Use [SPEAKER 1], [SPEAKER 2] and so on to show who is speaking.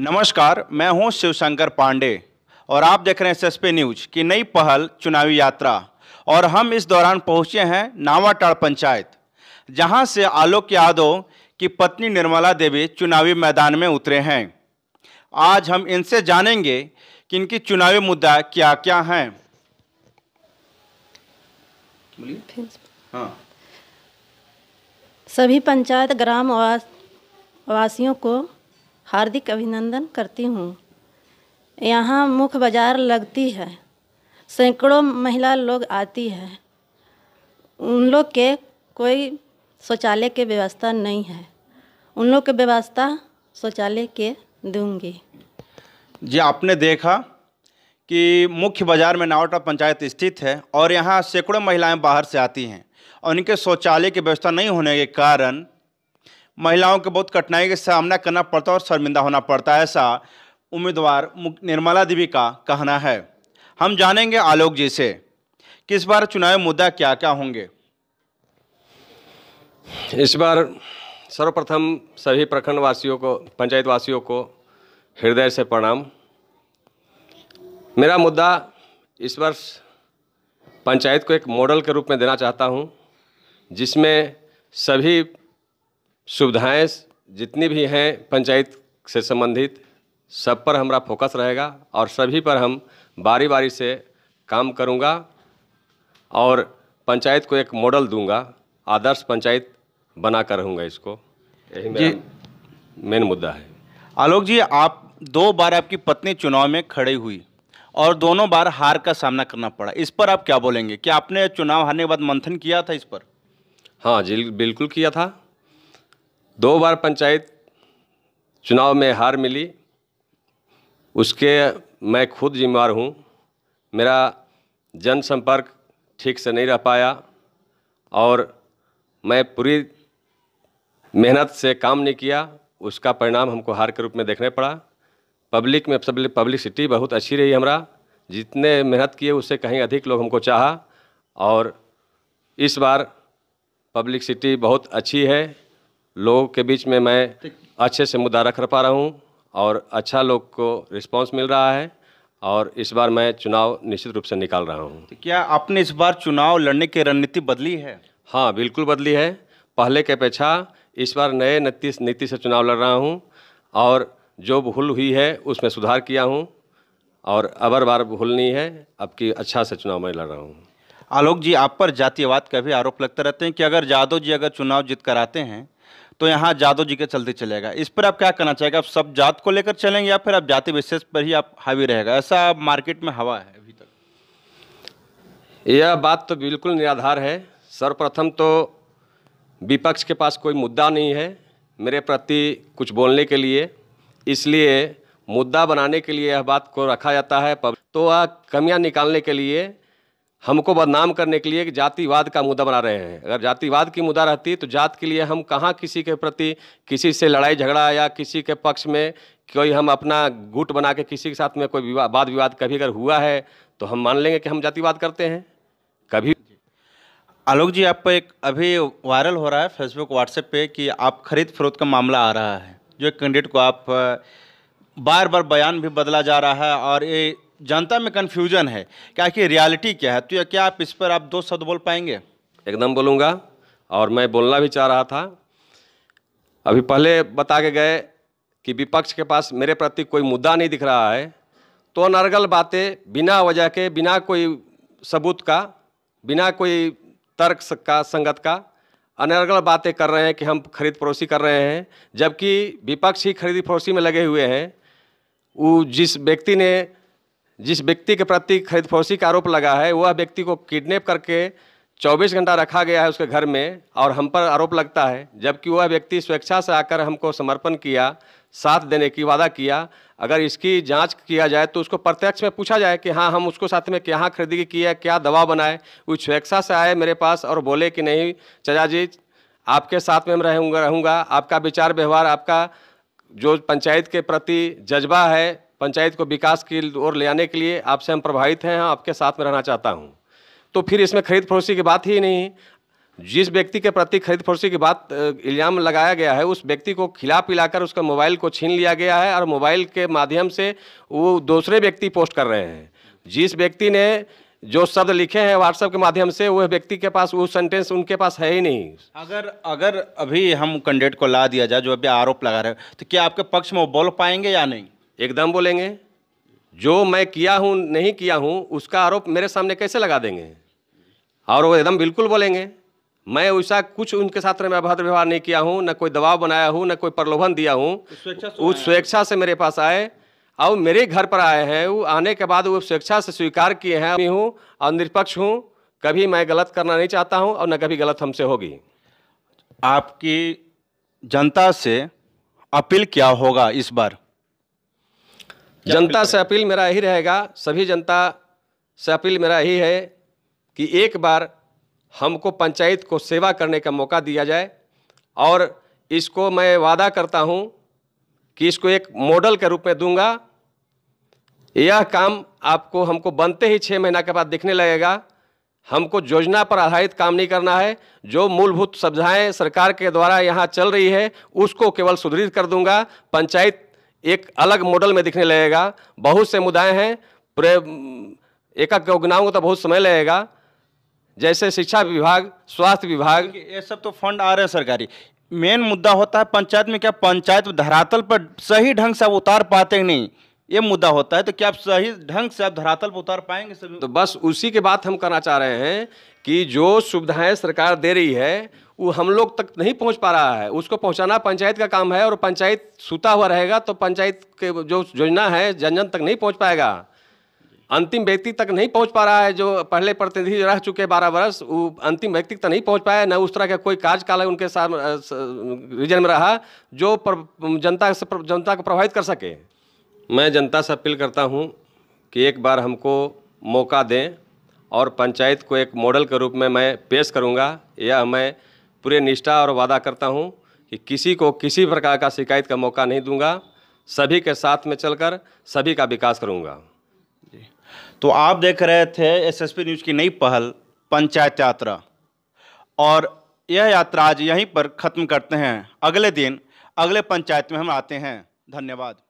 [SPEAKER 1] नमस्कार मैं हूं शिवशंकर पांडे और आप देख रहे हैं एस न्यूज की नई पहल चुनावी यात्रा और हम इस दौरान पहुंचे हैं नावाटाड़ पंचायत जहां से आलोक यादव की पत्नी निर्मला देवी चुनावी मैदान में उतरे हैं आज हम इनसे जानेंगे कि इनकी चुनावी मुद्दा क्या क्या है हाँ
[SPEAKER 2] सभी पंचायत ग्राम वासियों को हार्दिक अभिनंदन करती हूँ यहाँ मुख्य बाज़ार लगती है सैकड़ों महिला लोग आती है उन लोग के कोई शौचालय के व्यवस्था नहीं है उन लोग के व्यवस्था शौचालय के दूंगी
[SPEAKER 1] जी आपने देखा कि मुख्य बाज़ार में नावटा पंचायत स्थित है और यहाँ सैकड़ों महिलाएं बाहर से आती हैं और इनके शौचालय की व्यवस्था नहीं होने के कारण महिलाओं को बहुत कठिनाई का सामना करना पड़ता है और शर्मिंदा होना पड़ता है ऐसा उम्मीदवार निर्मला देवी का कहना है हम जानेंगे आलोक जी से कि इस बार चुनाव मुद्दा क्या क्या होंगे
[SPEAKER 2] इस बार सर्वप्रथम सभी प्रखंड वासियों को पंचायत वासियों को हृदय से प्रणाम मेरा मुद्दा इस वर्ष पंचायत को एक मॉडल के रूप में देना चाहता हूं जिसमें सभी सुविधाएं जितनी भी हैं पंचायत से संबंधित सब पर हमारा फोकस रहेगा और सभी पर हम बारी बारी से काम करूंगा और पंचायत को एक मॉडल दूंगा आदर्श पंचायत बना कर रहूँगा इसको यही मेन मुद्दा है आलोक जी
[SPEAKER 1] आप दो बार आपकी पत्नी चुनाव में खड़ी हुई और दोनों बार हार का सामना करना पड़ा इस पर आप क्या बोलेंगे क्या आपने चुनाव हारने के बाद मंथन
[SPEAKER 2] किया था इस पर हाँ जी बिल्कुल किया था दो बार पंचायत चुनाव में हार मिली उसके मैं खुद जिम्मेवार हूँ मेरा जनसंपर्क ठीक से नहीं रह पाया और मैं पूरी मेहनत से काम नहीं किया उसका परिणाम हमको हार के रूप में देखने पड़ा पब्लिक में सब पब्लिसिटी बहुत अच्छी रही हमारा जितने मेहनत किए उससे कहीं अधिक लोग हमको चाहा और इस बार पब्लिक सिटी बहुत अच्छी है लोगों के बीच में मैं अच्छे से मुद्दा रख पा रहा हूँ और अच्छा लोग को रिस्पांस मिल रहा है और इस बार मैं चुनाव निश्चित रूप से निकाल रहा हूँ
[SPEAKER 1] तो क्या आपने इस बार चुनाव लड़ने की रणनीति
[SPEAKER 2] बदली है हाँ बिल्कुल बदली है पहले के अपेक्षा इस बार नए नीति नीति से चुनाव लड़ रहा हूँ और जो भूल हुई है उसमें सुधार किया हूँ और अबर बार भूल नहीं है अब की अच्छा से चुनाव मैं लड़ रहा हूँ आलोक जी आप पर जातिवाद
[SPEAKER 1] का भी आरोप लगते रहते हैं कि अगर जादव जी अगर चुनाव जीत कर आते हैं तो यहाँ जादव जी के चलते चलेगा इस पर आप क्या करना चाहेंगे आप सब जात को लेकर चलेंगे या फिर आप जाति विशेष पर ही आप हावी रहेगा ऐसा
[SPEAKER 2] मार्केट में हवा है अभी तक यह बात तो बिल्कुल निराधार है सर्वप्रथम तो विपक्ष के पास कोई मुद्दा नहीं है मेरे प्रति कुछ बोलने के लिए इसलिए मुद्दा बनाने के लिए यह बात को रखा जाता है तो वह कमियाँ निकालने के लिए हमको बदनाम करने के लिए जातिवाद का मुद्दा बना रहे हैं अगर जातिवाद की मुद्दा रहती तो जात के लिए हम कहाँ किसी के प्रति किसी से लड़ाई झगड़ा या किसी के पक्ष में कोई हम अपना गुट बना के किसी के साथ में कोई विवाद वाद विवाद कभी अगर हुआ है तो हम मान लेंगे कि हम जातिवाद करते हैं कभी
[SPEAKER 1] आलोक जी पर एक अभी वायरल हो रहा है फेसबुक व्हाट्सएप पर कि आप खरीद फरोख्त का मामला आ रहा है जो एक कैंडिडेट को आप बार बार बयान भी बदला जा रहा है और ये जनता में कन्फ्यूजन है क्या कि रियलिटी क्या है तो क्या आप इस पर आप दो शब्द बोल पाएंगे
[SPEAKER 2] एकदम बोलूँगा और मैं बोलना भी चाह रहा था अभी पहले बता के गए कि विपक्ष के पास मेरे प्रति कोई मुद्दा नहीं दिख रहा है तो अनर्गल बातें बिना वजह के बिना कोई सबूत का बिना कोई तर्क का संगत का अनर्गल बातें कर रहे हैं कि हम खरीद पड़ोसी कर रहे हैं जबकि विपक्ष ही खरीद पड़ोसी में लगे हुए हैं वो जिस व्यक्ति ने जिस व्यक्ति के प्रति खरीद फौजी का आरोप लगा है वह व्यक्ति को किडनैप करके 24 घंटा रखा गया है उसके घर में और हम पर आरोप लगता है जबकि वह व्यक्ति स्वेच्छा से आकर हमको समर्पण किया साथ देने की वादा किया अगर इसकी जांच किया जाए तो उसको प्रत्यक्ष में पूछा जाए कि हाँ हम उसको साथ में कहाँ खरीदी की है क्या दवा बनाए वो स्वेच्छा से आए मेरे पास और बोले कि नहीं चजा जी आपके साथ में रहूँगा रहूँगा आपका विचार व्यवहार आपका जो पंचायत के प्रति जज्बा है पंचायत को विकास की ओर ले आने के लिए आपसे हम प्रभावित हैं हाँ, आपके साथ में रहना चाहता हूँ तो फिर इसमें खरीद फरोशी की बात ही नहीं जिस व्यक्ति के प्रति खरीद फरोशी की बात इल्ज़ाम लगाया गया है उस व्यक्ति को खिला पिलाकर उसका मोबाइल को छीन लिया गया है और मोबाइल के माध्यम से वो दूसरे व्यक्ति पोस्ट कर रहे हैं जिस व्यक्ति ने जो शब्द लिखे हैं व्हाट्सएप के माध्यम से वह व्यक्ति के पास वो सेंटेंस उनके पास है ही नहीं
[SPEAKER 1] अगर अगर
[SPEAKER 2] अभी हम कैंडिडेट को ला दिया जाए जो अभी आरोप लगा रहे हैं तो क्या आपके पक्ष में वो बोल पाएंगे या नहीं एकदम बोलेंगे जो मैं किया हूँ नहीं किया हूँ उसका आरोप मेरे सामने कैसे लगा देंगे और वो एकदम बिल्कुल बोलेंगे मैं वैसा कुछ उनके साथ में अभद्र व्यवहार नहीं किया हूँ न कोई दबाव बनाया हूँ न कोई प्रलोभन दिया हूँ उस स्वेच्छा से मेरे पास आए और मेरे घर पर आए हैं वो आने के बाद वो स्वेच्छा से स्वीकार किए हैं मैं हूँ और निष्पक्ष हूँ कभी मैं गलत करना नहीं चाहता हूँ और न कभी गलत हमसे होगी आपकी जनता से
[SPEAKER 1] अपील क्या होगा इस बार
[SPEAKER 2] जनता से अपील मेरा यही रहेगा सभी जनता से अपील मेरा यही है कि एक बार हमको पंचायत को सेवा करने का मौका दिया जाए और इसको मैं वादा करता हूं कि इसको एक मॉडल के रूप में दूंगा यह काम आपको हमको बनते ही छः महीना के बाद दिखने लगेगा हमको योजना पर आधारित काम नहीं करना है जो मूलभूत सुविधाएँ सरकार के द्वारा यहाँ चल रही है उसको केवल सुदृढ़ कर दूंगा पंचायत एक अलग मॉडल में दिखने लगेगा बहुत से मुदाय हैं पूरे एक को तो बहुत समय लगेगा जैसे शिक्षा विभाग
[SPEAKER 1] स्वास्थ्य विभाग ये सब तो फंड आ रहे हैं सरकारी मेन मुद्दा होता है पंचायत में क्या पंचायत धरातल पर सही ढंग से उतार पाते नहीं ये मुद्दा होता है तो क्या आप सही ढंग
[SPEAKER 2] से आप धरातल पर उतार पाएंगे सभी तो बस उसी के बात हम करना चाह रहे हैं कि जो सुविधाएं सरकार दे रही है वो हम लोग तक नहीं पहुंच पा रहा है उसको पहुंचाना पंचायत का काम है और पंचायत सूता हुआ रहेगा तो पंचायत के जो योजना है जन जन तक नहीं पहुँच पाएगा अंतिम व्यक्ति तक नहीं पहुँच पा रहा है जो पहले प्रतिनिधि रह चुके बारह वर्ष वो अंतिम व्यक्ति तक नहीं पहुँच पाया न उस तरह का कोई कार्यकाल उनके साथ रीजन में रहा जो जनता से जनता को प्रभावित कर सके मैं जनता से अपील करता हूं कि एक बार हमको मौका दें और पंचायत को एक मॉडल के रूप में मैं पेश करूंगा यह मैं पूरे निष्ठा और वादा करता हूं कि किसी को किसी प्रकार का शिकायत का मौका नहीं दूंगा सभी के साथ में चलकर सभी का विकास करूंगा
[SPEAKER 1] जी तो आप देख रहे थे एसएसपी न्यूज़ की नई पहल पंचायत यात्रा और यह यात्रा आज यहीं पर ख़त्म करते हैं अगले दिन अगले पंचायत में हम आते हैं धन्यवाद